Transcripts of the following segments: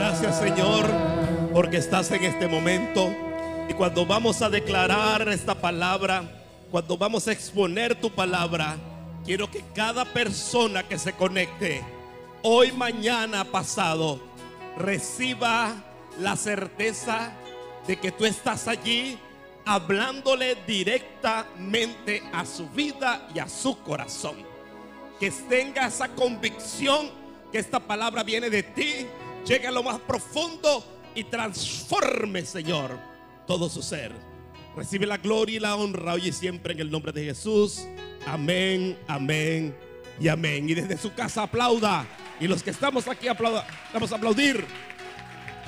gracias Señor porque estás en este momento. Y cuando vamos a declarar esta palabra, cuando vamos a exponer tu palabra, quiero que cada persona que se conecte, hoy, mañana, pasado, reciba la certeza de que tú estás allí hablándole directamente a su vida y a su corazón. Que tenga esa convicción que esta palabra viene de ti, llegue a lo más profundo y transforme, Señor, todo su ser. Recibe la gloria y la honra hoy y siempre en el nombre de Jesús. Amén, amén y amén. Y desde su casa aplauda. Y los que estamos aquí aplauda, vamos a aplaudir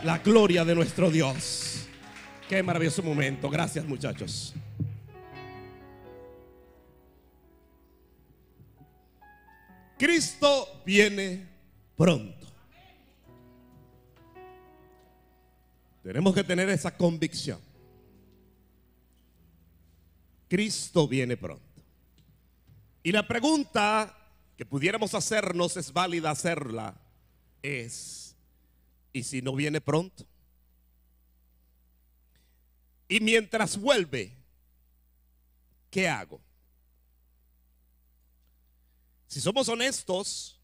la gloria de nuestro Dios. Qué maravilloso momento. Gracias muchachos. Cristo viene pronto. Tenemos que tener esa convicción. Cristo viene pronto. Y la pregunta que pudiéramos hacernos, es válida hacerla, es, ¿y si no viene pronto? Y mientras vuelve, ¿qué hago? Si somos honestos,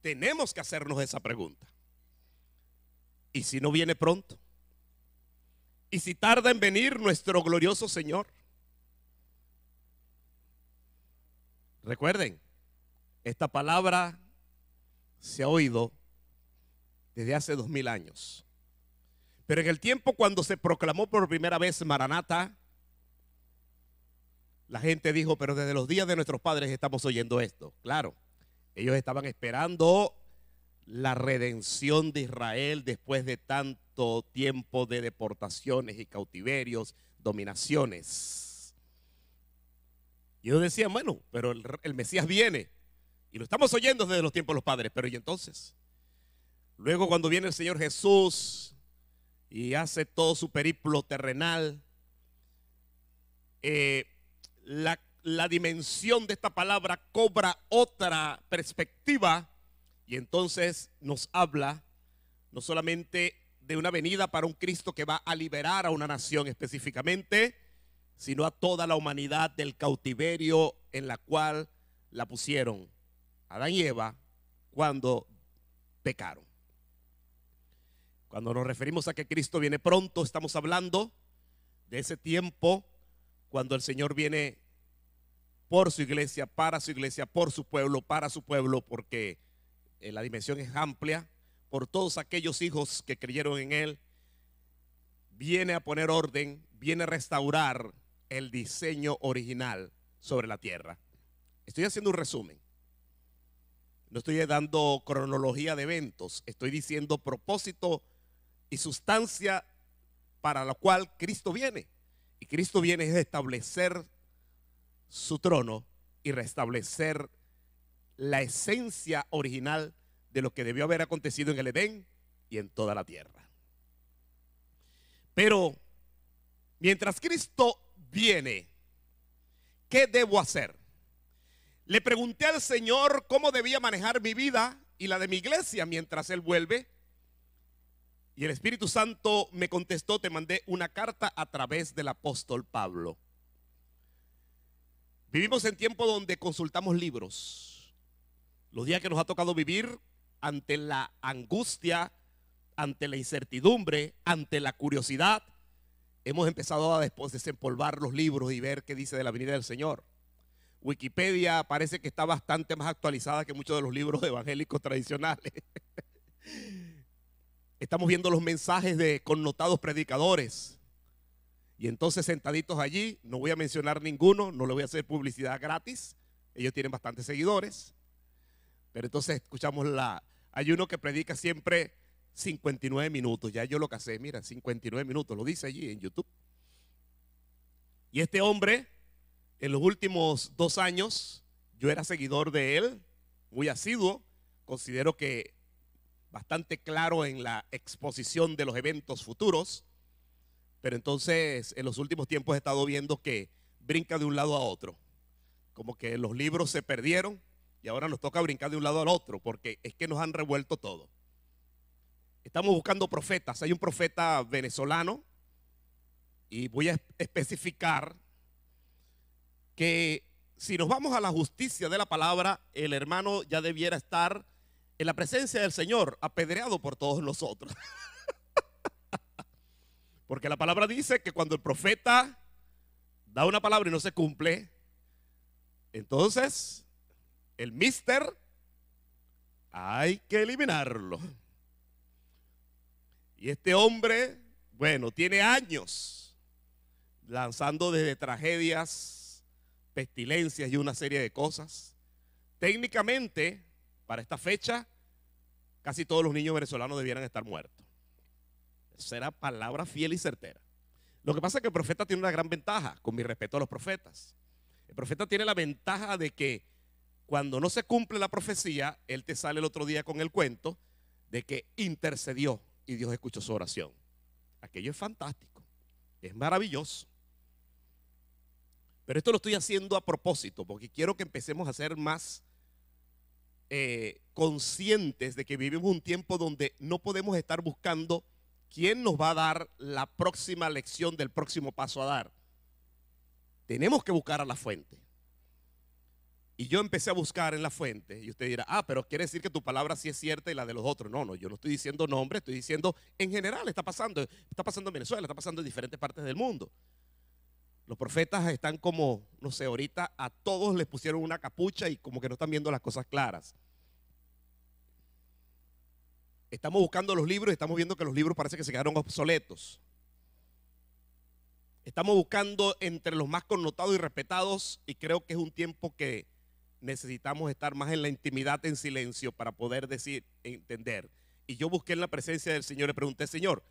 tenemos que hacernos esa pregunta. ¿Y si no viene pronto? y si tarda en venir nuestro glorioso Señor. Recuerden, esta palabra se ha oído desde hace dos mil años. Pero en el tiempo cuando se proclamó por primera vez Maranata, la gente dijo, pero desde los días de nuestros padres estamos oyendo esto. Claro, ellos estaban esperando la redención de Israel después de tanto tiempo de deportaciones y cautiverios, dominaciones. Y ellos decían, bueno, pero el, Mesías viene. Y lo estamos oyendo desde los tiempos de los padres, pero ¿y entonces? Luego cuando viene el Señor Jesús y hace todo su periplo terrenal, eh, la, la dimensión de esta palabra cobra otra perspectiva y entonces nos habla no solamente de una venida para un Cristo que va a liberar a una nación específicamente, sino a toda la humanidad del cautiverio en la cual la pusieron Adán y Eva cuando pecaron. Cuando nos referimos a que Cristo viene pronto, estamos hablando de ese tiempo cuando el Señor viene por su iglesia, para su iglesia, por su pueblo, para su pueblo, porque eh, la dimensión es amplia, por todos aquellos hijos que creyeron en Él, viene a poner orden, viene a restaurar el diseño original sobre la tierra. Estoy haciendo un resumen. No estoy dando cronología de eventos, estoy diciendo propósito y sustancia para la cual Cristo viene. Y Cristo viene es establecer su trono y restablecer la esencia original de lo que debió haber acontecido en el Edén y en toda la tierra. Pero mientras Cristo viene, ¿qué debo hacer? Le pregunté al Señor cómo debía manejar mi vida y la de mi iglesia mientras Él vuelve. Y el Espíritu Santo me contestó, te mandé una carta a través del apóstol Pablo. Vivimos en tiempo donde consultamos libros los días que nos ha tocado vivir ante la angustia, ante la incertidumbre, ante la curiosidad, hemos empezado a después desempolvar los libros y ver qué dice de la venida del Señor. Wikipedia parece que está bastante más actualizada que muchos de los libros evangélicos tradicionales. Estamos viendo los mensajes de connotados predicadores. Y entonces sentaditos allí, no voy a mencionar ninguno, no le voy a hacer publicidad gratis. Ellos tienen bastantes seguidores. Pero entonces escuchamos la... Hay uno que predica siempre 59 minutos. Ya yo lo casé, mira, 59 minutos. Lo dice allí en YouTube. Y este hombre, en los últimos dos años, yo era seguidor de él, muy asiduo. Considero que bastante claro en la exposición de los eventos futuros. Pero entonces, en los últimos tiempos he estado viendo que brinca de un lado a otro. Como que los libros se perdieron y ahora nos toca brincar de un lado al otro, porque es que nos han revuelto todo. Estamos buscando profetas. Hay un profeta venezolano, y voy a especificar que si nos vamos a la justicia de la palabra, el hermano ya debiera estar en la presencia del Señor, apedreado por todos nosotros. Porque la palabra dice que cuando el profeta da una palabra y no se cumple, entonces el mister hay que eliminarlo. Y este hombre, bueno, tiene años lanzando desde tragedias, pestilencias y una serie de cosas. Técnicamente, para esta fecha, casi todos los niños venezolanos debieran estar muertos. Esa era palabra fiel y certera. Lo que pasa es que el profeta tiene una gran ventaja, con mi respeto a los profetas. El profeta tiene la ventaja de que cuando no se cumple la profecía, él te sale el otro día con el cuento de que intercedió y Dios escuchó su oración. Aquello es fantástico, es maravilloso. Pero esto lo estoy haciendo a propósito, porque quiero que empecemos a ser más eh, conscientes de que vivimos un tiempo donde no podemos estar buscando quién nos va a dar la próxima lección del próximo paso a dar. Tenemos que buscar a la fuente. Y yo empecé a buscar en la fuente, y usted dirá, ah, pero quiere decir que tu palabra sí es cierta y la de los otros. No, no, yo no estoy diciendo nombre, estoy diciendo en general, está pasando, está pasando en Venezuela, está pasando en diferentes partes del mundo. Los profetas están como, no sé, ahorita a todos les pusieron una capucha y como que no están viendo las cosas claras. Estamos buscando los libros y estamos viendo que los libros parece que se quedaron obsoletos. Estamos buscando entre los más connotados y respetados y creo que es un tiempo que necesitamos estar más en la intimidad, en silencio, para poder decir, entender. Y yo busqué en la presencia del Señor y pregunté, Señor,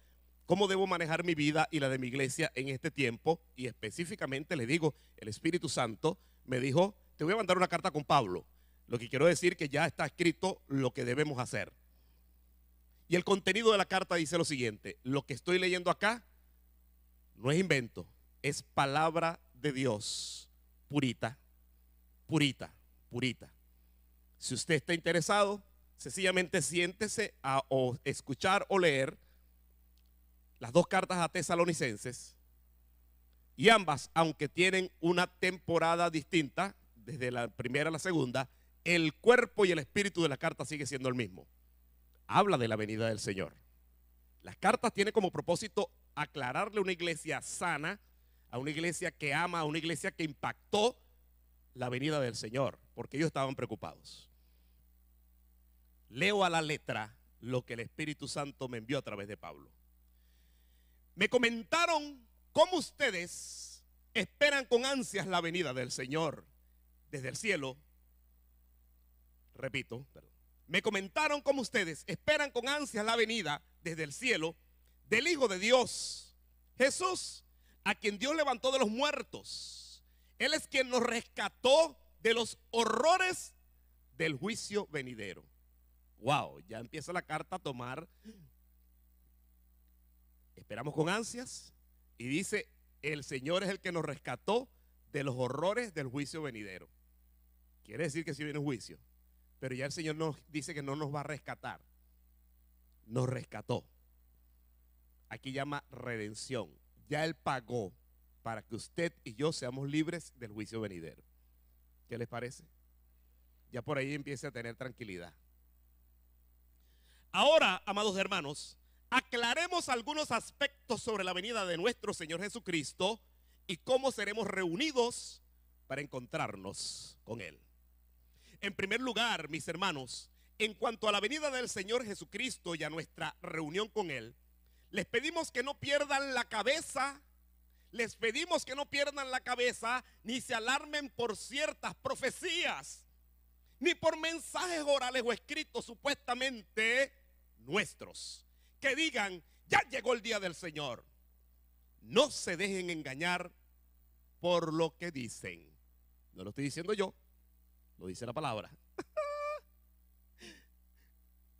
¿cómo debo manejar mi vida y la de mi iglesia en este tiempo? Y específicamente le digo, el Espíritu Santo me dijo, te voy a mandar una carta con Pablo. Lo que quiero decir que ya está escrito lo que debemos hacer. Y el contenido de la carta dice lo siguiente, lo que estoy leyendo acá no es invento, es palabra de Dios, purita, purita purita. Si usted está interesado, sencillamente siéntese a escuchar o leer las dos cartas a tesalonicenses. Y ambas, aunque tienen una temporada distinta, desde la primera a la segunda, el cuerpo y el espíritu de la carta sigue siendo el mismo. Habla de la venida del Señor. Las cartas tienen como propósito aclararle una iglesia sana, a una iglesia que ama, a una iglesia que impactó la venida del Señor, porque ellos estaban preocupados. Leo a la letra lo que el Espíritu Santo me envió a través de Pablo. Me comentaron cómo ustedes esperan con ansias la venida del Señor desde el cielo. Repito, perdón. Me comentaron cómo ustedes esperan con ansias la venida desde el cielo del Hijo de Dios, Jesús, a quien Dios levantó de los muertos él es quien nos rescató de los horrores del juicio venidero. Wow, ya empieza la carta a tomar. Esperamos con ansias. Y dice, el Señor es el que nos rescató de los horrores del juicio venidero. Quiere decir que si sí viene un juicio. Pero ya el Señor nos dice que no nos va a rescatar. Nos rescató. Aquí llama redención. Ya Él pagó para que usted y yo seamos libres del juicio venidero. ¿Qué les parece? Ya por ahí empiece a tener tranquilidad. Ahora, amados hermanos, aclaremos algunos aspectos sobre la venida de nuestro Señor Jesucristo y cómo seremos reunidos para encontrarnos con Él. En primer lugar, mis hermanos, en cuanto a la venida del Señor Jesucristo y a nuestra reunión con Él, les pedimos que no pierdan la cabeza les pedimos que no pierdan la cabeza ni se alarmen por ciertas profecías, ni por mensajes orales o escritos supuestamente nuestros, que digan, ya llegó el día del Señor. No se dejen engañar por lo que dicen. No lo estoy diciendo yo, lo dice la palabra.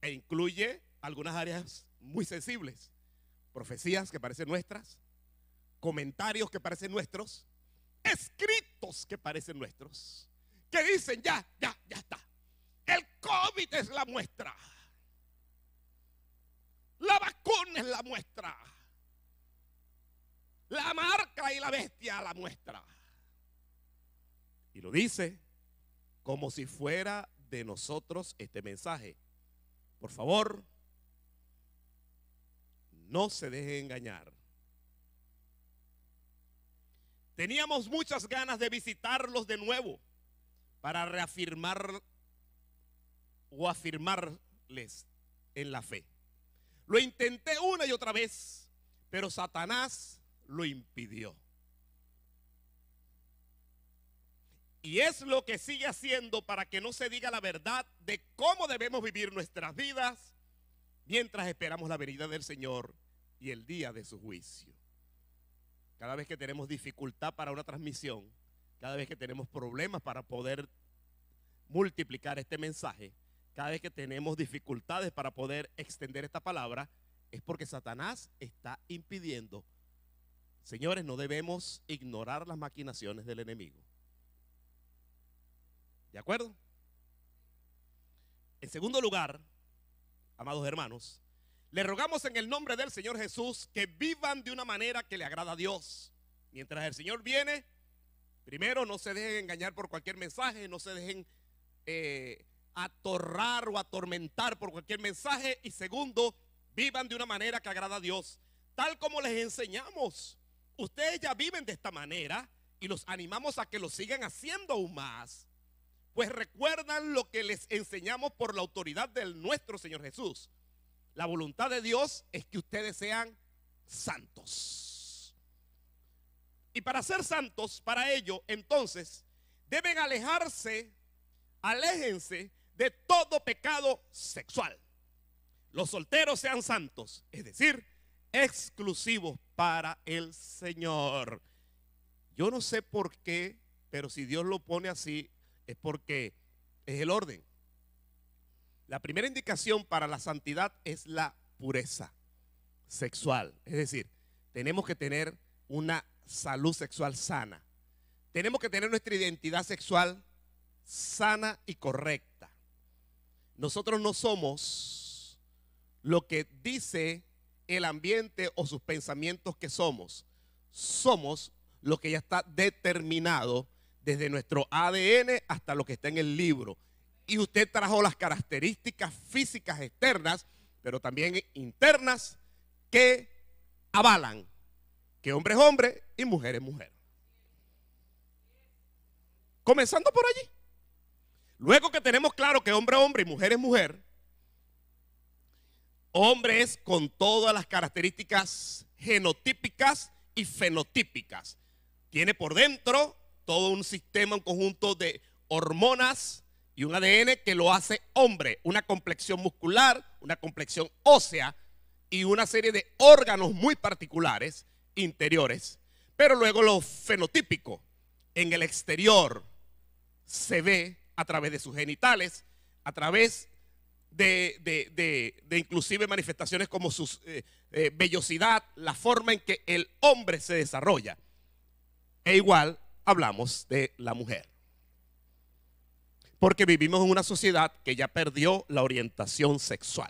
e incluye algunas áreas muy sensibles, profecías que parecen nuestras, comentarios que parecen nuestros, escritos que parecen nuestros, que dicen, ya, ya, ya está. El COVID es la muestra. La vacuna es la muestra. La marca y la bestia la muestra. Y lo dice como si fuera de nosotros este mensaje. Por favor, no se deje engañar. Teníamos muchas ganas de visitarlos de nuevo para reafirmar o afirmarles en la fe. Lo intenté una y otra vez, pero Satanás lo impidió. Y es lo que sigue haciendo para que no se diga la verdad de cómo debemos vivir nuestras vidas mientras esperamos la venida del Señor y el día de su juicio cada vez que tenemos dificultad para una transmisión, cada vez que tenemos problemas para poder multiplicar este mensaje, cada vez que tenemos dificultades para poder extender esta palabra, es porque Satanás está impidiendo. Señores, no debemos ignorar las maquinaciones del enemigo. ¿De acuerdo? En segundo lugar, amados hermanos, le rogamos en el nombre del Señor Jesús que vivan de una manera que le agrada a Dios. Mientras el Señor viene, primero no se dejen engañar por cualquier mensaje, no se dejen eh, atorrar o atormentar por cualquier mensaje. Y segundo, vivan de una manera que agrada a Dios, tal como les enseñamos. Ustedes ya viven de esta manera y los animamos a que lo sigan haciendo aún más, pues recuerdan lo que les enseñamos por la autoridad del nuestro Señor Jesús. La voluntad de Dios es que ustedes sean santos. Y para ser santos, para ello, entonces, deben alejarse, aléjense de todo pecado sexual. Los solteros sean santos, es decir, exclusivos para el Señor. Yo no sé por qué, pero si Dios lo pone así, es porque es el orden. La primera indicación para la santidad es la pureza sexual. Es decir, tenemos que tener una salud sexual sana. Tenemos que tener nuestra identidad sexual sana y correcta. Nosotros no somos lo que dice el ambiente o sus pensamientos que somos. Somos lo que ya está determinado desde nuestro ADN hasta lo que está en el libro y usted trajo las características físicas externas, pero también internas, que avalan que hombre es hombre y mujer es mujer. Comenzando por allí. Luego que tenemos claro que hombre es hombre y mujer es mujer, hombre es con todas las características genotípicas y fenotípicas. Tiene por dentro todo un sistema, un conjunto de hormonas, y un ADN que lo hace hombre, una complexión muscular, una complexión ósea y una serie de órganos muy particulares interiores. Pero luego lo fenotípico, en el exterior, se ve a través de sus genitales, a través de, inclusive manifestaciones como su eh, eh, vellosidad, la forma en que el hombre se desarrolla. E igual hablamos de la mujer. Porque vivimos en una sociedad que ya perdió la orientación sexual.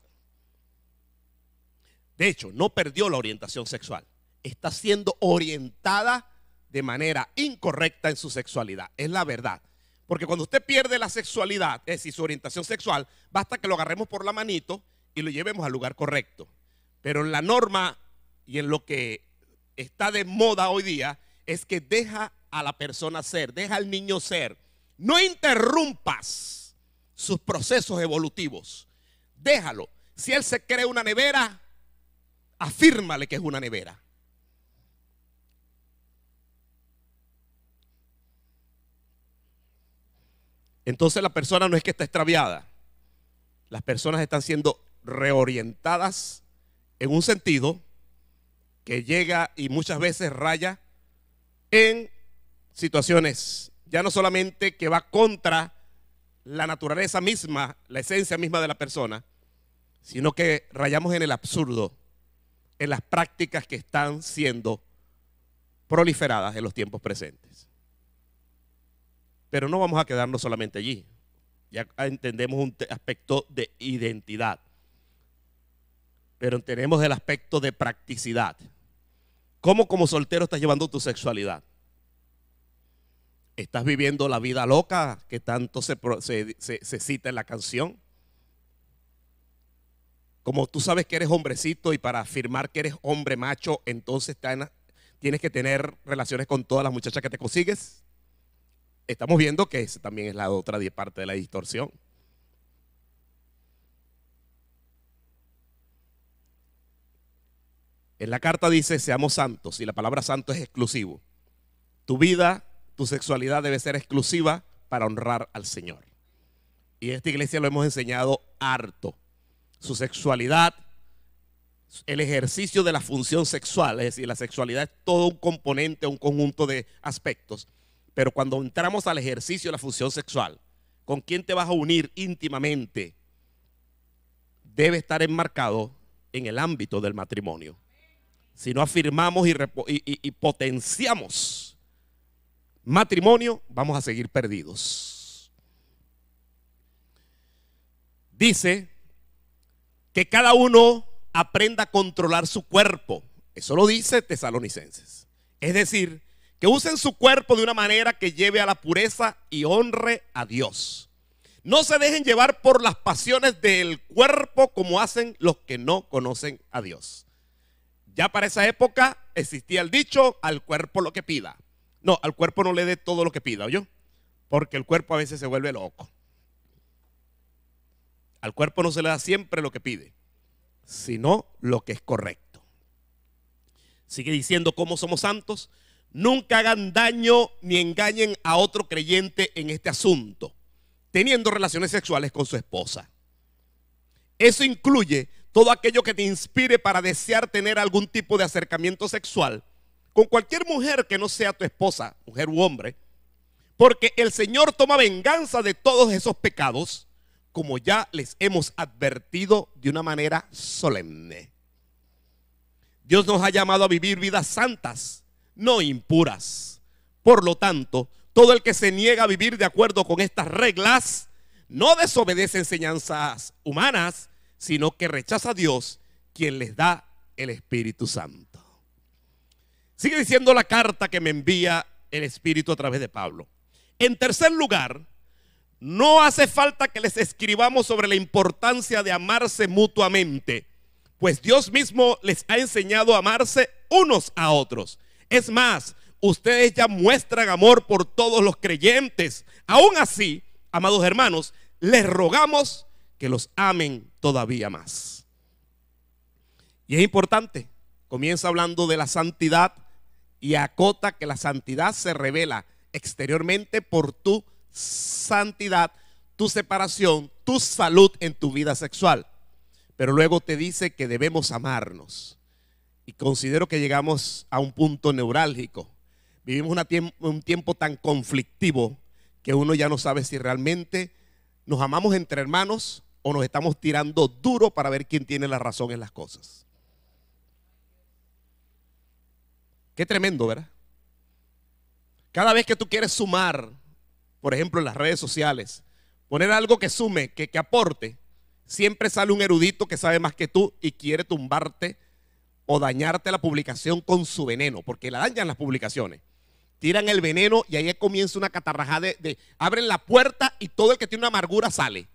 De hecho, no perdió la orientación sexual. Está siendo orientada de manera incorrecta en su sexualidad. Es la verdad. Porque cuando usted pierde la sexualidad, es decir, su orientación sexual, basta que lo agarremos por la manito y lo llevemos al lugar correcto. Pero en la norma y en lo que está de moda hoy día es que deja a la persona ser, deja al niño ser no interrumpas sus procesos evolutivos. Déjalo. Si él se cree una nevera, afírmale que es una nevera. Entonces la persona no es que está extraviada. Las personas están siendo reorientadas en un sentido que llega y muchas veces raya en situaciones ya no solamente que va contra la naturaleza misma, la esencia misma de la persona, sino que rayamos en el absurdo, en las prácticas que están siendo proliferadas en los tiempos presentes. Pero no vamos a quedarnos solamente allí. Ya entendemos un aspecto de identidad, pero tenemos el aspecto de practicidad. ¿Cómo como soltero estás llevando tu sexualidad? ¿Estás viviendo la vida loca que tanto se, cita en la canción? Como tú sabes que eres hombrecito y para afirmar que eres hombre macho, entonces tienes que tener relaciones con todas las muchachas que te consigues. Estamos viendo que esa también es la otra parte de la distorsión. En la carta dice, seamos santos, y la palabra santo es exclusivo. Tu vida tu sexualidad debe ser exclusiva para honrar al Señor. Y esta iglesia lo hemos enseñado harto. Su sexualidad, el ejercicio de la función sexual, es decir, la sexualidad es todo un componente, un conjunto de aspectos. Pero cuando entramos al ejercicio de la función sexual, con quién te vas a unir íntimamente, debe estar enmarcado en el ámbito del matrimonio. Si no afirmamos y, y potenciamos matrimonio, vamos a seguir perdidos. Dice que cada uno aprenda a controlar su cuerpo. Eso lo dice Tesalonicenses. Es decir, que usen su cuerpo de una manera que lleve a la pureza y honre a Dios. No se dejen llevar por las pasiones del cuerpo como hacen los que no conocen a Dios. Ya para esa época existía el dicho, al cuerpo lo que pida. No, al cuerpo no le dé todo lo que pida, yo Porque el cuerpo a veces se vuelve loco. Al cuerpo no se le da siempre lo que pide, sino lo que es correcto. Sigue diciendo cómo somos santos. Nunca hagan daño ni engañen a otro creyente en este asunto, teniendo relaciones sexuales con su esposa. Eso incluye todo aquello que te inspire para desear tener algún tipo de acercamiento sexual con cualquier mujer que no sea tu esposa, mujer u hombre, porque el Señor toma venganza de todos esos pecados, como ya les hemos advertido de una manera solemne. Dios nos ha llamado a vivir vidas santas, no impuras. Por lo tanto, todo el que se niega a vivir de acuerdo con estas reglas, no desobedece enseñanzas humanas, sino que rechaza a Dios, quien les da el Espíritu Santo. Sigue diciendo la carta que me envía el Espíritu a través de Pablo. En tercer lugar, no hace falta que les escribamos sobre la importancia de amarse mutuamente, pues Dios mismo les ha enseñado a amarse unos a otros. Es más, ustedes ya muestran amor por todos los creyentes. Aún así, amados hermanos, les rogamos que los amen todavía más. Y es importante, comienza hablando de la santidad y acota que la santidad se revela exteriormente por tu santidad, tu separación, tu salud en tu vida sexual. Pero luego te dice que debemos amarnos. Y considero que llegamos a un punto neurálgico. Vivimos un tiempo tan conflictivo que uno ya no sabe si realmente nos amamos entre hermanos o nos estamos tirando duro para ver quién tiene la razón en las cosas. Qué tremendo, ¿verdad? Cada vez que tú quieres sumar, por ejemplo, en las redes sociales, poner algo que sume, que, aporte, siempre sale un erudito que sabe más que tú y quiere tumbarte o dañarte la publicación con su veneno, porque la dañan las publicaciones. Tiran el veneno y ahí comienza una catarrajada de, Abren la puerta y todo el que tiene una amargura sale.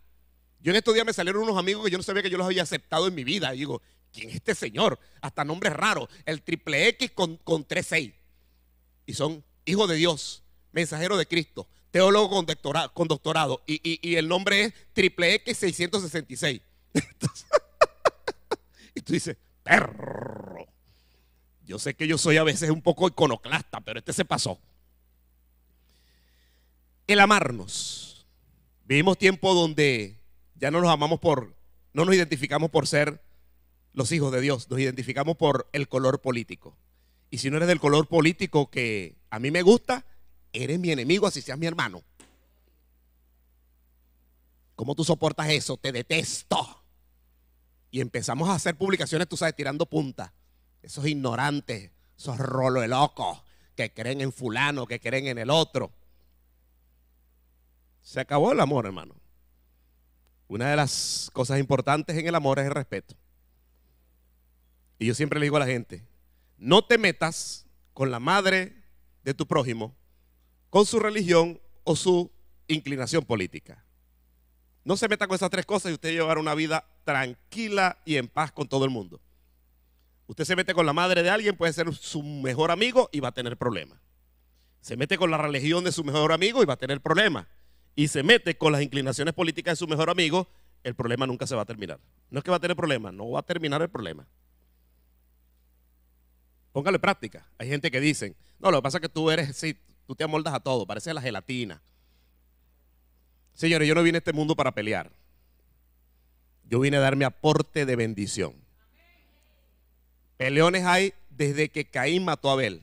Yo en estos días me salieron unos amigos que yo no sabía que yo los había aceptado en mi vida. Y digo, ¿quién es este señor? Hasta nombre raro, el triple X con, tres seis Y son hijos de Dios, Mensajero de Cristo, teólogo con doctorado, y, el nombre es triple X 666. y tú dices, perro. Yo sé que yo soy a veces un poco iconoclasta, pero este se pasó. El amarnos. Vivimos tiempo donde ya no nos amamos por, no nos identificamos por ser los hijos de Dios, nos identificamos por el color político. Y si no eres del color político que a mí me gusta, eres mi enemigo, así seas mi hermano. ¿Cómo tú soportas eso? Te detesto. Y empezamos a hacer publicaciones, tú sabes, tirando punta. Esos ignorantes, esos rolo de locos que creen en fulano, que creen en el otro. Se acabó el amor, hermano. Una de las cosas importantes en el amor es el respeto. Y yo siempre le digo a la gente, no te metas con la madre de tu prójimo, con su religión o su inclinación política. No se meta con esas tres cosas y usted llevará una vida tranquila y en paz con todo el mundo. Usted se mete con la madre de alguien, puede ser su mejor amigo y va a tener problemas. Se mete con la religión de su mejor amigo y va a tener problemas. Y se mete con las inclinaciones políticas de su mejor amigo, el problema nunca se va a terminar. No es que va a tener problemas, no va a terminar el problema. Póngale práctica. Hay gente que dice, no, lo que pasa es que tú eres, sí, tú te amoldas a todo, parece la gelatina. Señores, yo no vine a este mundo para pelear. Yo vine a dar mi aporte de bendición. Peleones hay desde que Caín mató a Abel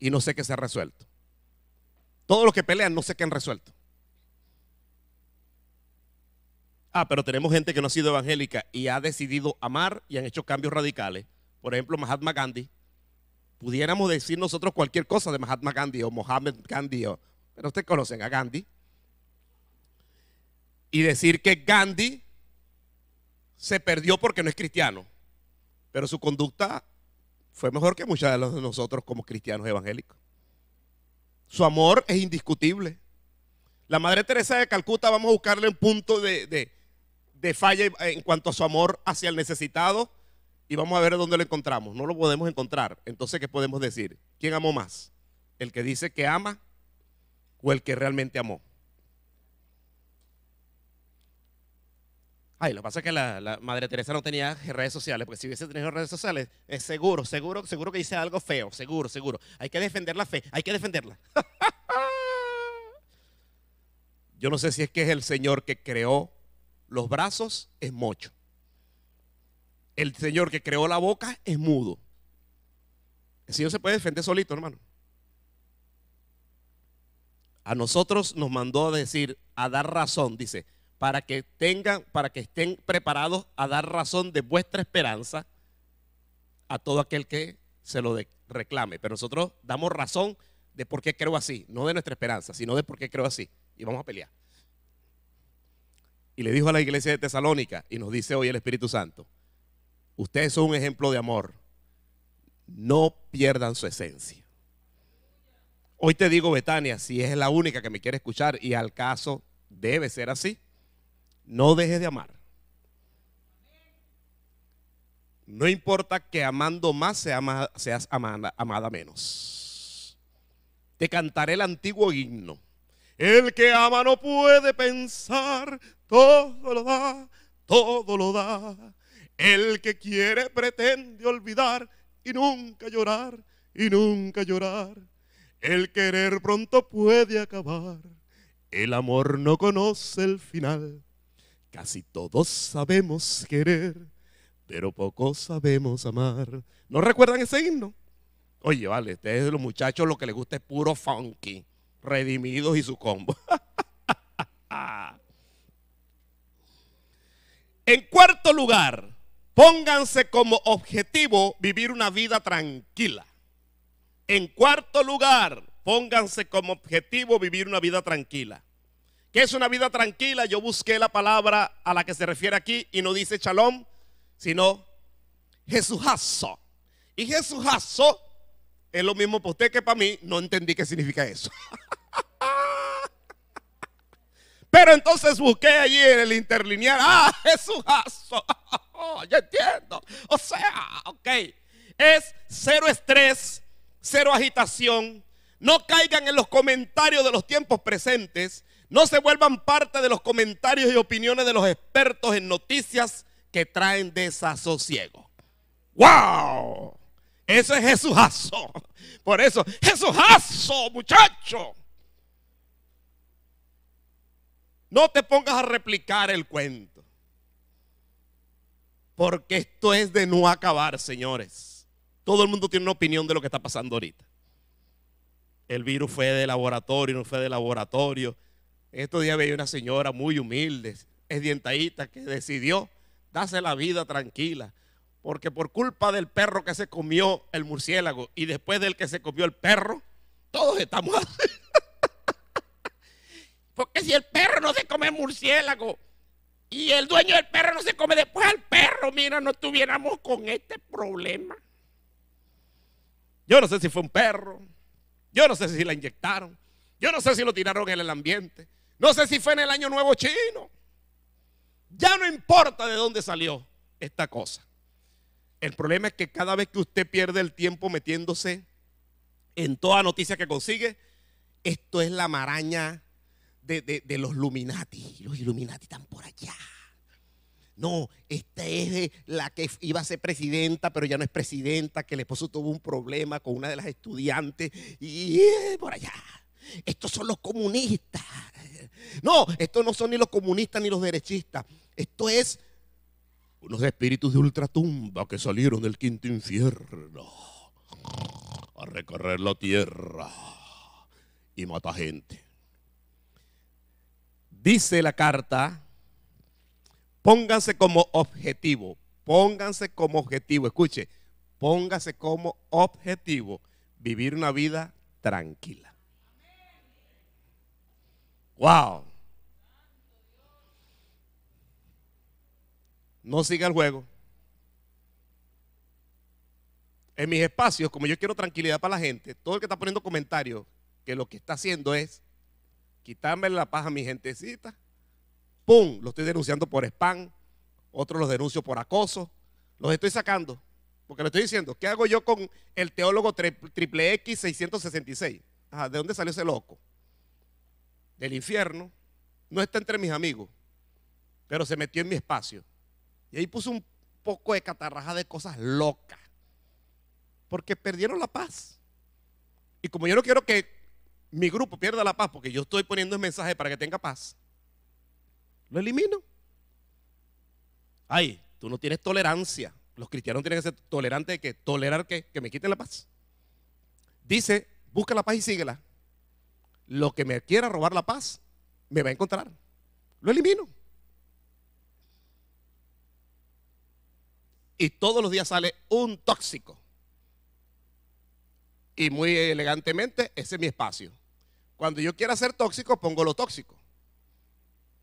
y no sé qué se ha resuelto. Todos los que pelean no sé qué han resuelto. Ah, pero tenemos gente que no ha sido evangélica y ha decidido amar y han hecho cambios radicales. Por ejemplo, Mahatma Gandhi pudiéramos decir nosotros cualquier cosa de Mahatma Gandhi o Mohammed Gandhi, pero ustedes conocen a Gandhi, y decir que Gandhi se perdió porque no es cristiano, pero su conducta fue mejor que muchas de de las nosotros como cristianos evangélicos. Su amor es indiscutible. La Madre Teresa de Calcuta, vamos a buscarle un punto de, de falla en cuanto a su amor hacia el necesitado y vamos a ver dónde lo encontramos. No lo podemos encontrar. Entonces, ¿qué podemos decir? ¿Quién amó más? ¿El que dice que ama o el que realmente amó? Ay, lo que pasa es que la, Madre Teresa no tenía redes sociales, porque si hubiese tenido redes sociales, es seguro, seguro, seguro que dice algo feo, seguro, seguro. Hay que defender la fe, hay que defenderla. Yo no sé si es que es el Señor que creó los brazos, es mocho. El Señor que creó la boca es mudo. El Señor se puede defender solito, hermano. A nosotros nos mandó a decir, a dar razón, dice, para que tengan, para que estén preparados a dar razón de vuestra esperanza a todo aquel que se lo reclame. Pero nosotros damos razón de por qué creo así, no de nuestra esperanza, sino de por qué creo así. Y vamos a pelear. Y le dijo a la iglesia de Tesalónica, y nos dice hoy el Espíritu Santo, Ustedes son un ejemplo de amor. No pierdan su esencia. Hoy te digo, Betania, si es la única que me quiere escuchar y al caso debe ser así, no dejes de amar. No importa que amando más seas amada, amada menos. Te cantaré el antiguo himno. El que ama no puede pensar, todo lo da, todo lo da el que quiere pretende olvidar y nunca llorar y nunca llorar. El querer pronto puede acabar. El amor no conoce el final. Casi todos sabemos querer, pero pocos sabemos amar. ¿No recuerdan ese himno? Oye, vale, ustedes los muchachos lo que les gusta es puro funky, redimidos y su combo. en cuarto lugar, Pónganse como objetivo vivir una vida tranquila. En cuarto lugar, pónganse como objetivo vivir una vida tranquila. ¿Qué es una vida tranquila? Yo busqué la palabra a la que se refiere aquí y no dice chalón, sino jesujazo. Y jesujazo es lo mismo para usted que para mí. No entendí qué significa eso. Pero entonces busqué allí en el interlinear, ah, jesujazo. Yo entiendo. O sea, ok, es cero estrés, cero agitación. No caigan en los comentarios de los tiempos presentes. No se vuelvan parte de los comentarios y opiniones de los expertos en noticias que traen desasosiego. ¡Wow! Eso es jesujazo Por eso, jesujazo muchacho. No te pongas a replicar el cuento. Porque esto es de no acabar, señores. Todo el mundo tiene una opinión de lo que está pasando ahorita. El virus fue de laboratorio, no fue de laboratorio. Estos días veía una señora muy humilde, es que decidió darse la vida tranquila. Porque por culpa del perro que se comió el murciélago y después del que se comió el perro, todos estamos. Porque si el perro no se come murciélago, y el dueño del perro no se come después al perro. Mira, no tuviéramos con este problema. Yo no sé si fue un perro. Yo no sé si la inyectaron. Yo no sé si lo tiraron en el ambiente. No sé si fue en el año nuevo chino. Ya no importa de dónde salió esta cosa. El problema es que cada vez que usted pierde el tiempo metiéndose en toda noticia que consigue, esto es la maraña de, los Illuminati. Los Illuminati están por allá. No, esta es la que iba a ser presidenta, pero ya no es presidenta, que el esposo tuvo un problema con una de las estudiantes y eh, por allá. Estos son los comunistas. No, estos no son ni los comunistas ni los derechistas. Esto es unos espíritus de ultratumba que salieron del quinto infierno a recorrer la tierra y mata gente dice la carta, pónganse como objetivo, pónganse como objetivo, escuche, póngase como objetivo vivir una vida tranquila. Wow. No siga el juego. En mis espacios, como yo quiero tranquilidad para la gente, todo el que está poniendo comentarios que lo que está haciendo es quitarme la paja a mi gentecita. ¡Pum! Lo estoy denunciando por spam. Otros los denuncio por acoso. Los estoy sacando. Porque le estoy diciendo, ¿qué hago yo con el teólogo triple X 666? ¿De dónde salió ese loco? Del infierno. No está entre mis amigos, pero se metió en mi espacio. Y ahí puso un poco de catarraja de cosas locas. Porque perdieron la paz. Y como yo no quiero que mi grupo pierda la paz porque yo estoy poniendo el mensaje para que tenga paz, lo elimino. Ay, tú no tienes tolerancia. Los cristianos tienen que ser tolerantes de que tolerar que, que me quiten la paz. Dice, busca la paz y síguela. Lo que me quiera robar la paz, me va a encontrar. Lo elimino. Y todos los días sale un tóxico. Y muy elegantemente, ese es mi espacio. Cuando yo quiera ser tóxico, pongo lo tóxico.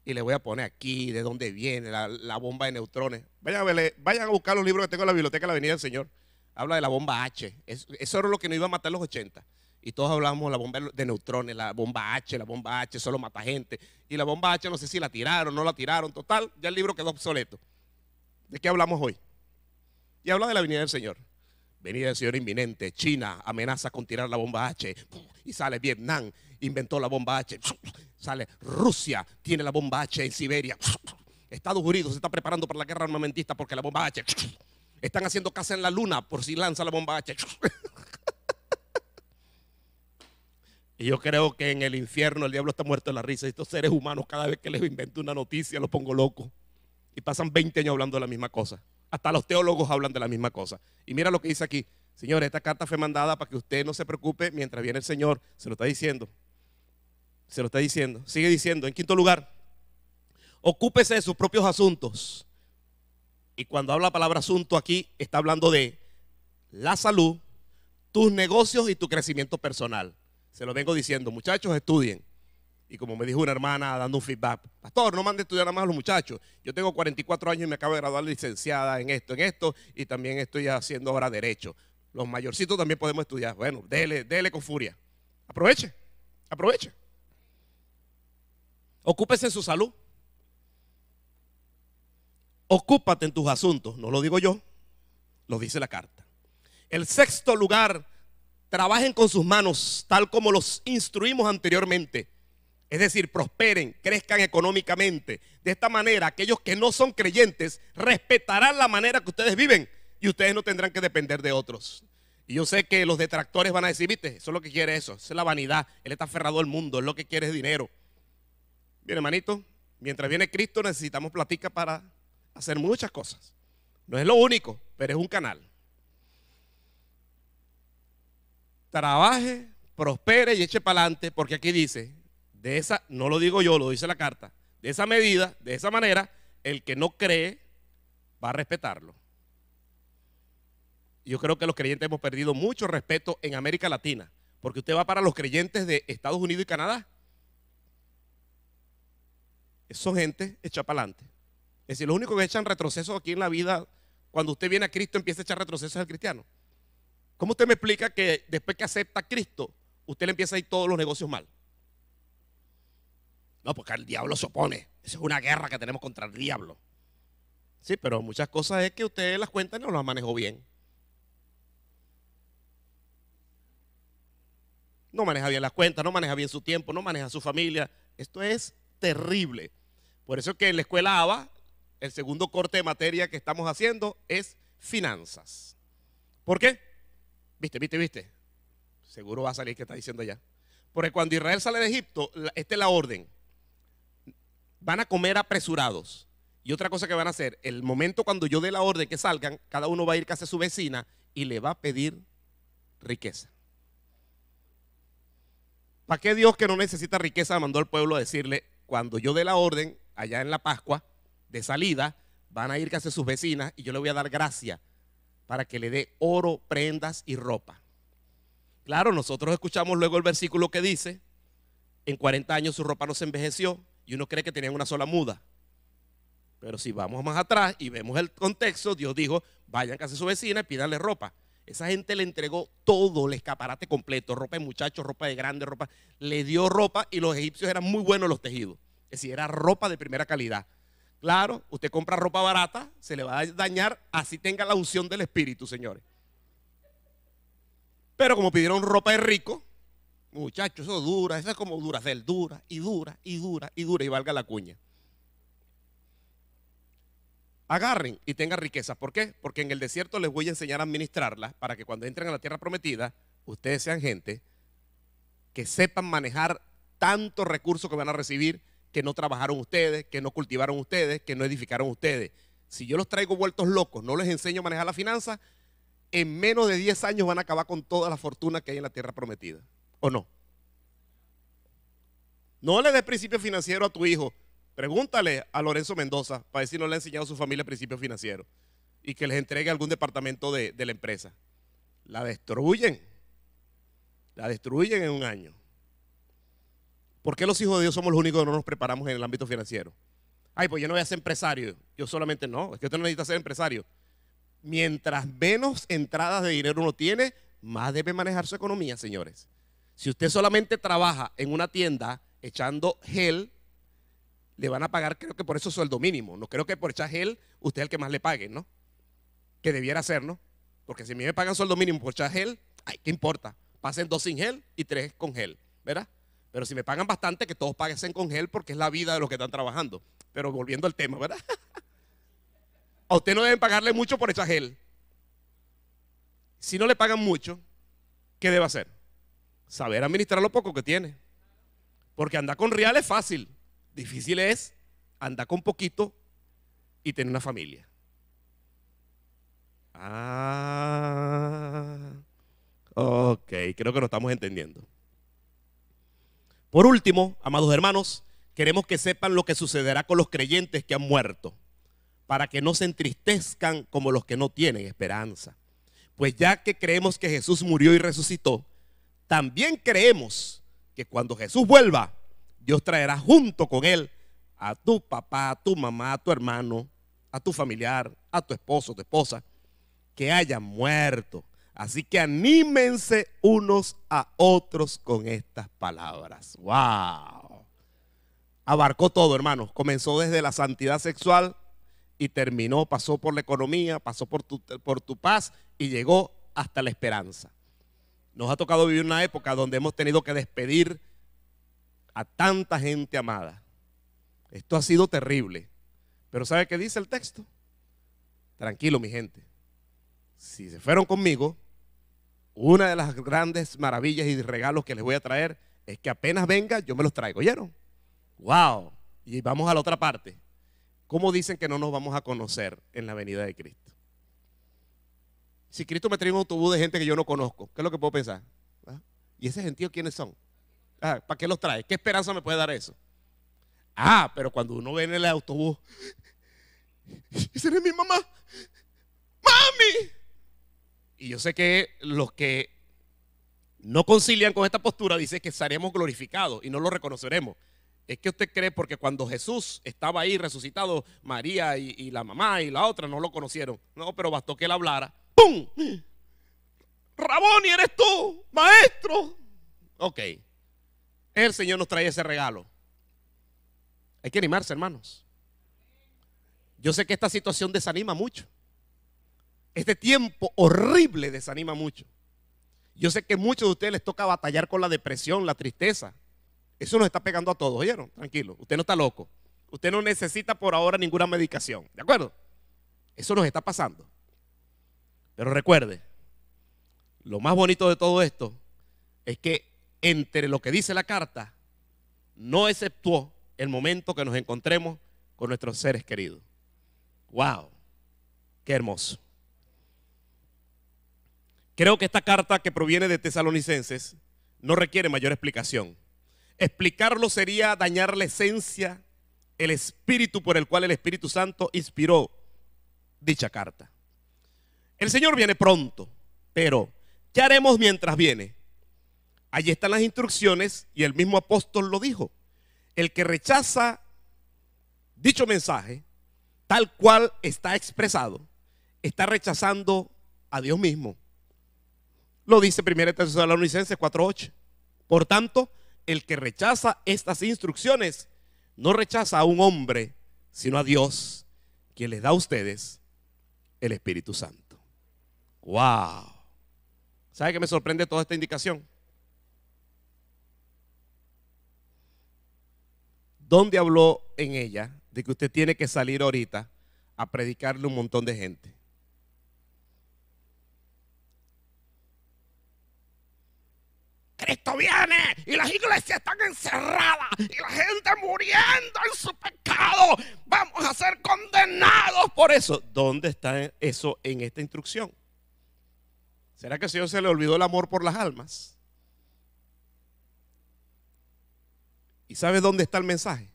Y le voy a poner aquí de dónde viene la, bomba de neutrones. Vayan a, buscar los libros que tengo en la biblioteca de la Avenida del Señor. Habla de la bomba H. eso era lo que nos iba a matar los 80. Y todos hablamos de la bomba de neutrones, la bomba H, la bomba H, solo mata gente. Y la bomba H no sé si la tiraron, no la tiraron. Total, ya el libro quedó obsoleto. ¿De qué hablamos hoy? Y habla de la venida del Señor. Venida del Señor inminente. China amenaza con tirar la bomba H. Y sale Vietnam inventó la bomba H. Sale Rusia, tiene la bomba H en Siberia. Estados Unidos se está preparando para la guerra armamentista porque la bomba H. Están haciendo casa en la luna por si lanza la bomba H. Y yo creo que en el infierno el diablo está muerto de la risa. Estos seres humanos cada vez que les invento una noticia los pongo locos. Y pasan 20 años hablando de la misma cosa. Hasta los teólogos hablan de la misma cosa. Y mira lo que dice aquí. Señores, esta carta fue mandada para que usted no se preocupe mientras viene el Señor. Se lo está diciendo. Se lo está diciendo. Sigue diciendo. En quinto lugar, ocúpese de sus propios asuntos. Y cuando habla palabra asunto aquí, está hablando de la salud, tus negocios y tu crecimiento personal. Se lo vengo diciendo, muchachos, estudien. Y como me dijo una hermana dando un feedback, pastor, no mande estudiar nada más a los muchachos. Yo tengo 44 años y me acabo de graduar licenciada en esto, en esto, y también estoy haciendo ahora derecho. Los mayorcitos también podemos estudiar. Bueno, dele, dele con furia. Aproveche, aproveche. Ocúpese en su salud. Ocúpate en tus asuntos. No lo digo yo, lo dice la carta. El sexto lugar, trabajen con sus manos, tal como los instruimos anteriormente. Es decir, prosperen, crezcan económicamente. De esta manera, aquellos que no son creyentes respetarán la manera que ustedes viven y ustedes no tendrán que depender de otros. Y yo sé que los detractores van a decir, viste, eso es lo que quiere eso, eso es la vanidad, él está aferrado al mundo, es lo que quiere es dinero. Bien, hermanito, mientras viene Cristo necesitamos platica para hacer muchas cosas. No es lo único, pero es un canal. Trabaje, prospere y eche para adelante, porque aquí dice, de esa, no lo digo yo, lo dice la carta, de esa medida, de esa manera, el que no cree va a respetarlo. Yo creo que los creyentes hemos perdido mucho respeto en América Latina, porque usted va para los creyentes de Estados Unidos y Canadá son gente hecha para adelante. Es decir, los únicos que echan retroceso aquí en la vida, cuando usted viene a Cristo, empieza a echar retrocesos al cristiano. ¿Cómo usted me explica que después que acepta a Cristo, usted le empieza a ir todos los negocios mal? No, porque el diablo se opone. Esa es una guerra que tenemos contra el diablo. Sí, pero muchas cosas es que usted las cuentas no las manejó bien. No maneja bien las cuentas, no maneja bien su tiempo, no maneja su familia. Esto es terrible. Por eso que en la escuela ABA, el segundo corte de materia que estamos haciendo es finanzas. ¿Por qué? Viste, viste, viste. Seguro va a salir que está diciendo allá. Porque cuando Israel sale de Egipto, esta es la orden. Van a comer apresurados. Y otra cosa que van a hacer, el momento cuando yo dé la orden que salgan, cada uno va a ir casi a su vecina y le va a pedir riqueza. ¿Para qué Dios que no necesita riqueza mandó al pueblo a decirle, cuando yo dé la orden, allá en la Pascua, de salida, van a ir casi a sus vecinas y yo le voy a dar gracia para que le dé oro, prendas y ropa. Claro, nosotros escuchamos luego el versículo que dice, en 40 años su ropa no se envejeció y uno cree que tenían una sola muda. Pero si vamos más atrás y vemos el contexto, Dios dijo, vayan a su vecina y pídanle ropa. Esa gente le entregó todo el escaparate completo, ropa de muchachos, ropa de grande, ropa. Le dio ropa y los egipcios eran muy buenos los tejidos. Es si era ropa de primera calidad. Claro, usted compra ropa barata, se le va a dañar, así tenga la unción del Espíritu, señores. Pero como pidieron ropa de rico, muchachos, eso dura, eso es como del dura y dura y dura y dura y valga la cuña. Agarren y tengan riquezas. ¿Por qué? Porque en el desierto les voy a enseñar a administrarlas para que cuando entren a la tierra prometida, ustedes sean gente que sepan manejar tanto recurso que van a recibir que no trabajaron ustedes, que no cultivaron ustedes, que no edificaron ustedes. Si yo los traigo vueltos locos, no les enseño a manejar la finanza, en menos de 10 años van a acabar con toda la fortuna que hay en la tierra prometida. ¿O no? No le des principio financiero a tu hijo. Pregúntale a Lorenzo Mendoza para decirle si no le ha enseñado a su familia principio financiero y que les entregue algún departamento de la empresa. La destruyen. La destruyen en un año. ¿Por qué los hijos de Dios somos los únicos que no nos preparamos en el ámbito financiero? Ay, pues yo no voy a ser empresario. Yo solamente no. Es que usted no necesita ser empresario. Mientras menos entradas de dinero uno tiene, más debe manejar su economía, señores. Si usted solamente trabaja en una tienda echando gel, le van a pagar creo que por eso sueldo mínimo. No creo que por echar gel usted es el que más le pague, ¿no? Que debiera ser, ¿no? Porque si a mí me pagan sueldo mínimo por echar gel, ay, ¿qué importa? Pasen dos sin gel y tres con gel, ¿verdad? Pero si me pagan bastante, que todos paguen con gel porque es la vida de los que están trabajando. Pero volviendo al tema, ¿verdad? A usted no deben pagarle mucho por echar gel. Si no le pagan mucho, ¿qué debe hacer? Saber administrar lo poco que tiene. Porque andar con real es fácil. Difícil es andar con poquito y tener una familia. Ah, ok, creo que lo estamos entendiendo. Por último, amados hermanos, queremos que sepan lo que sucederá con los creyentes que han muerto, para que no se entristezcan como los que no tienen esperanza. Pues ya que creemos que Jesús murió y resucitó, también creemos que cuando Jesús vuelva, Dios traerá junto con él a tu papá, a tu mamá, a tu hermano, a tu familiar, a tu esposo, tu esposa, que hayan muerto Así que anímense unos a otros con estas palabras. ¡Wow! Abarcó todo, hermanos. Comenzó desde la santidad sexual y terminó, pasó por la economía, pasó por tu, por tu paz y llegó hasta la esperanza. Nos ha tocado vivir una época donde hemos tenido que despedir a tanta gente amada. Esto ha sido terrible. Pero ¿sabe qué dice el texto? Tranquilo, mi gente. Si se fueron conmigo, una de las grandes maravillas y regalos que les voy a traer es que apenas venga, yo me los traigo, ¿oyeron? ¡Wow! Y vamos a la otra parte. ¿Cómo dicen que no nos vamos a conocer en la venida de Cristo? Si Cristo me trae un autobús de gente que yo no conozco, ¿qué es lo que puedo pensar? ¿Ah? ¿Y ese gentío quiénes son? Ah, ¿Para qué los trae? ¿Qué esperanza me puede dar eso? Ah, pero cuando uno ve en el autobús, esa es mi mamá. ¡Mami! Y yo sé que los que no concilian con esta postura dicen que seremos glorificados y no lo reconoceremos. Es que usted cree porque cuando Jesús estaba ahí resucitado, María y, la mamá y la otra no lo conocieron. No, pero bastó que él hablara. ¡Pum! Rabón, y eres tú, maestro. Ok. El Señor nos trae ese regalo. Hay que animarse, hermanos. Yo sé que esta situación desanima mucho este tiempo horrible desanima mucho. Yo sé que muchos de ustedes les toca batallar con la depresión, la tristeza. Eso nos está pegando a todos, ¿oyeron? Tranquilo, usted no está loco. Usted no necesita por ahora ninguna medicación, ¿de acuerdo? Eso nos está pasando. Pero recuerde, lo más bonito de todo esto es que entre lo que dice la carta, no exceptuó el momento que nos encontremos con nuestros seres queridos. ¡Wow! ¡Qué hermoso! Creo que esta carta que proviene de Tesalonicenses no requiere mayor explicación. Explicarlo sería dañar la esencia, el espíritu por el cual el Espíritu Santo inspiró dicha carta. El Señor viene pronto, pero ¿qué haremos mientras viene? Allí están las instrucciones y el mismo apóstol lo dijo. El que rechaza dicho mensaje, tal cual está expresado, está rechazando a Dios mismo, lo dice 1 Tesalonicenses 4:8. Por tanto, el que rechaza estas instrucciones no rechaza a un hombre, sino a Dios, quien les da a ustedes el Espíritu Santo. ¡Wow! ¿Sabe que me sorprende toda esta indicación? ¿Dónde habló en ella de que usted tiene que salir ahorita a predicarle un montón de gente? Cristo viene y las iglesias están encerradas y la gente muriendo en su pecado. Vamos a ser condenados por eso. ¿Dónde está eso en esta instrucción? ¿Será que al Señor se le olvidó el amor por las almas? ¿Y sabes dónde está el mensaje?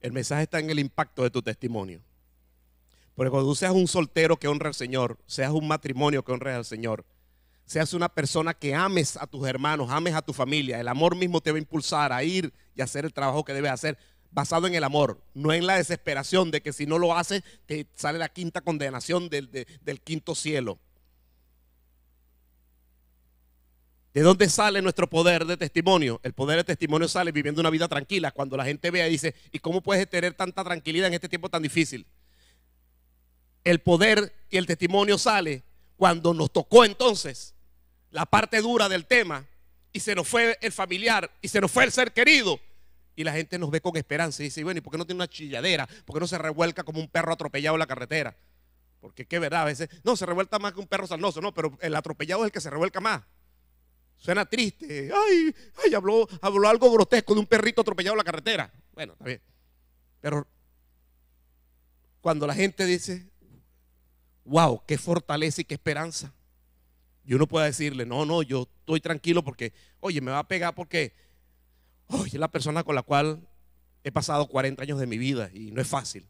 El mensaje está en el impacto de tu testimonio. Porque cuando tú seas un soltero que honra al Señor, seas un matrimonio que honra al Señor, seas una persona que ames a tus hermanos, ames a tu familia. El amor mismo te va a impulsar a ir y hacer el trabajo que debes hacer basado en el amor, no en la desesperación de que si no lo haces te sale la quinta condenación del, del quinto cielo. ¿De dónde sale nuestro poder de testimonio? El poder de testimonio sale viviendo una vida tranquila. Cuando la gente vea y dice, ¿y cómo puedes tener tanta tranquilidad en este tiempo tan difícil? El poder y el testimonio sale cuando nos tocó entonces la parte dura del tema y se nos fue el familiar y se nos fue el ser querido. Y la gente nos ve con esperanza y dice, bueno, ¿y por qué no tiene una chilladera? ¿Por qué no se revuelca como un perro atropellado en la carretera? Porque qué verdad, a veces, no, se revuelta más que un perro sanoso, no, pero el atropellado es el que se revuelca más. Suena triste. Ay, ay, habló, habló algo grotesco de un perrito atropellado en la carretera. Bueno, está bien. Pero cuando la gente dice, wow, qué fortaleza y qué esperanza. Y uno puedo decirle, no, no, yo estoy tranquilo porque, oye, me va a pegar porque, oye, es la persona con la cual he pasado 40 años de mi vida y no es fácil.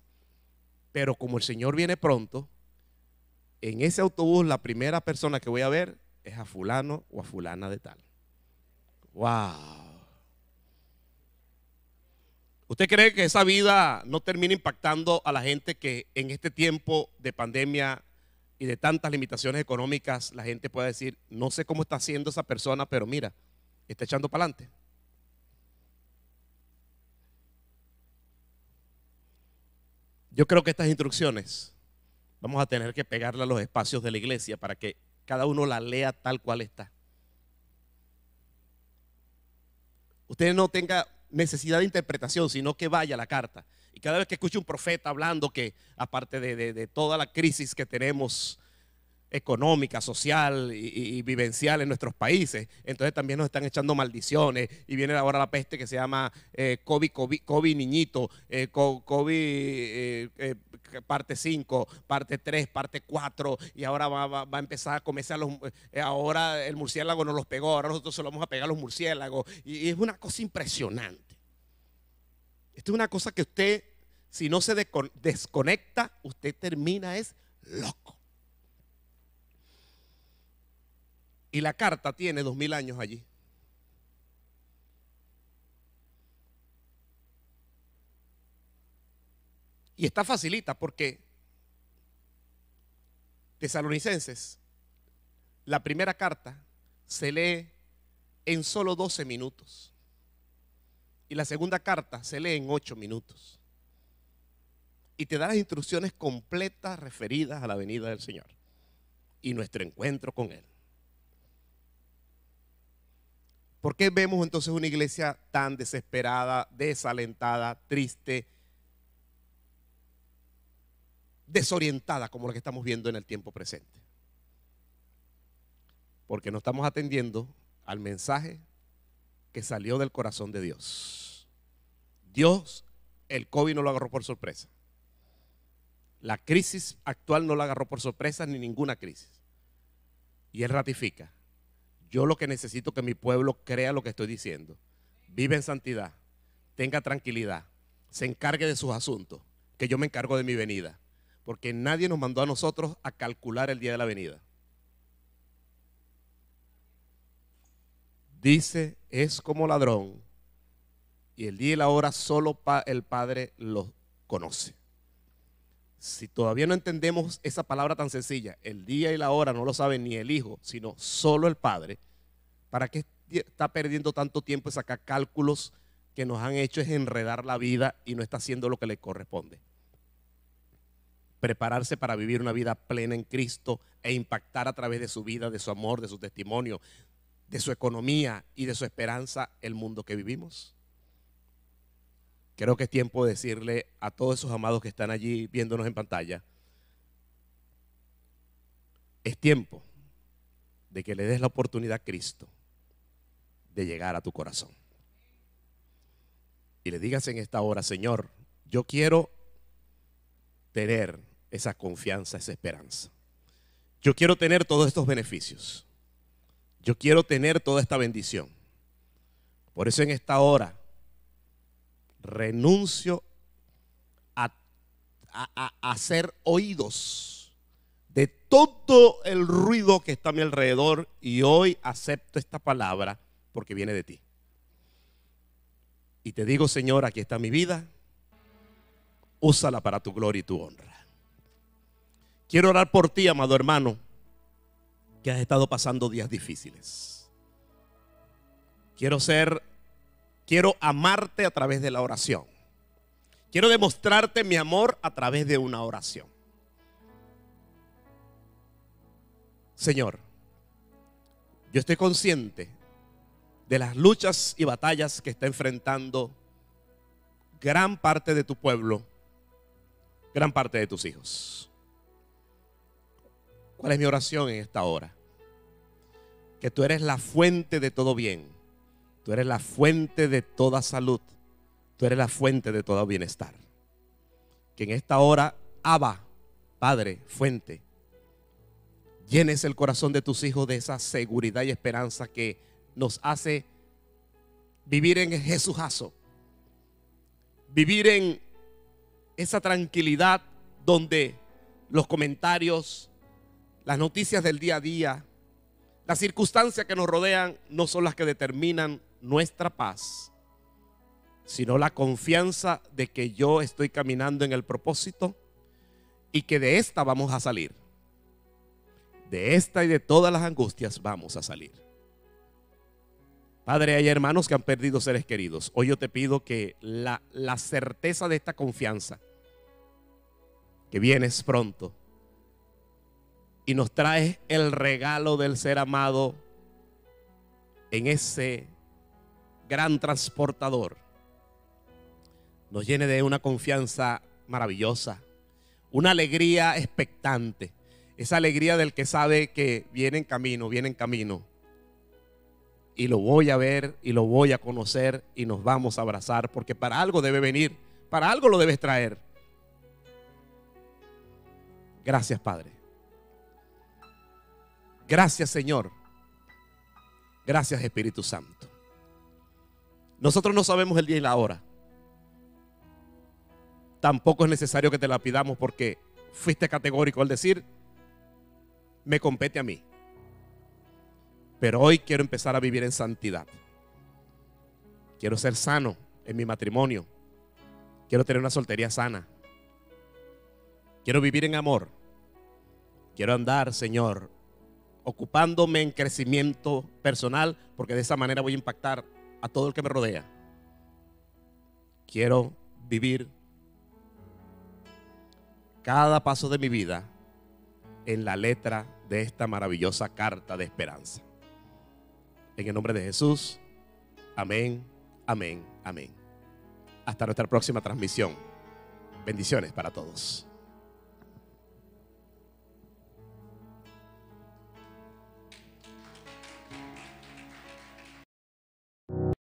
Pero como el Señor viene pronto, en ese autobús la primera persona que voy a ver es a fulano o a fulana de tal. ¡Wow! ¿Usted cree que esa vida no termina impactando a la gente que en este tiempo de pandemia y de tantas limitaciones económicas, la gente puede decir, no sé cómo está haciendo esa persona, pero mira, está echando para adelante. Yo creo que estas instrucciones vamos a tener que pegarlas a los espacios de la iglesia para que cada uno la lea tal cual está. Usted no tenga necesidad de interpretación, sino que vaya la carta cada vez que escucho un profeta hablando que, aparte de, toda la crisis que tenemos económica, social y, vivencial en nuestros países, entonces también nos están echando maldiciones y viene ahora la peste que se llama eh, COVID, COVID, niñito, eh, COVID eh, parte 5, parte 3, parte 4 y ahora va, a empezar a comerse a los, ahora el murciélago nos los pegó, ahora nosotros se lo vamos a pegar a los murciélagos y es una cosa impresionante. Esto es una cosa que usted, si no se desconecta, usted termina es loco. Y la carta tiene dos mil años allí. Y está facilita porque Tesalonicenses, la primera carta, se lee en solo 12 minutos. Y la segunda carta se lee en ocho minutos. Y te da las instrucciones completas referidas a la venida del Señor y nuestro encuentro con Él. ¿Por qué vemos entonces una iglesia tan desesperada, desalentada, triste, desorientada como la que estamos viendo en el tiempo presente? Porque no estamos atendiendo al mensaje que salió del corazón de Dios. Dios, el COVID no lo agarró por sorpresa. La crisis actual no la agarró por sorpresa ni ninguna crisis. Y él ratifica, yo lo que necesito que mi pueblo crea lo que estoy diciendo. Vive en santidad, tenga tranquilidad, se encargue de sus asuntos, que yo me encargo de mi venida. Porque nadie nos mandó a nosotros a calcular el día de la venida. dice es como ladrón y el día y la hora solo el Padre lo conoce. Si todavía no entendemos esa palabra tan sencilla, el día y la hora no lo sabe ni el Hijo, sino solo el Padre, ¿para qué está perdiendo tanto tiempo en sacar cálculos que nos han hecho es enredar la vida y no está haciendo lo que le corresponde? prepararse para vivir una vida plena en Cristo e impactar a través de su vida, de su amor, de su testimonio, de su economía y de su esperanza el mundo que vivimos? Creo que es tiempo de decirle a todos esos amados que están allí viéndonos en pantalla, es tiempo de que le des la oportunidad a Cristo de llegar a tu corazón. Y le digas en esta hora, Señor, yo quiero tener esa confianza, esa esperanza. Yo quiero tener todos estos beneficios. Yo quiero tener toda esta bendición. Por eso en esta hora renuncio a, ser oídos de todo el ruido que está a mi alrededor y hoy acepto esta palabra porque viene de ti. Y te digo, Señor, aquí está mi vida, úsala para tu gloria y tu honra. Quiero orar por ti, amado hermano que has estado pasando días difíciles. Quiero ser, quiero amarte a través de la oración. Quiero demostrarte mi amor a través de una oración. Señor, yo estoy consciente de las luchas y batallas que está enfrentando gran parte de tu pueblo, gran parte de tus hijos. ¿Cuál es mi oración en esta hora? Que tú eres la fuente de todo bien. Tú eres la fuente de toda salud. Tú eres la fuente de todo bienestar. Que en esta hora, Abba, Padre, fuente, llenes el corazón de tus hijos de esa seguridad y esperanza que nos hace vivir en Jesúsazo, Vivir en esa tranquilidad donde los comentarios, las noticias del día a día, las circunstancias que nos rodean no son las que determinan nuestra paz, sino la confianza de que yo estoy caminando en el propósito y que de esta vamos a salir. De esta y de todas las angustias vamos a salir. Padre, hay hermanos que han perdido seres queridos. Hoy yo te pido que la, la certeza de esta confianza, que vienes pronto, y nos trae el regalo del ser amado en ese gran transportador. Nos llene de una confianza maravillosa, una alegría expectante, esa alegría del que sabe que viene en camino, viene en camino. Y lo voy a ver y lo voy a conocer y nos vamos a abrazar porque para algo debe venir, para algo lo debes traer. Gracias Padre. Gracias Señor. Gracias Espíritu Santo. Nosotros no sabemos el día y la hora. Tampoco es necesario que te la pidamos porque fuiste categórico al decir, me compete a mí. Pero hoy quiero empezar a vivir en santidad. Quiero ser sano en mi matrimonio. Quiero tener una soltería sana. Quiero vivir en amor. Quiero andar, Señor, ocupándome en crecimiento personal, porque de esa manera voy a impactar a todo el que me rodea. Quiero vivir cada paso de mi vida en la letra de esta maravillosa carta de esperanza. En el nombre de Jesús, amén, amén, amén. Hasta nuestra próxima transmisión. Bendiciones para todos.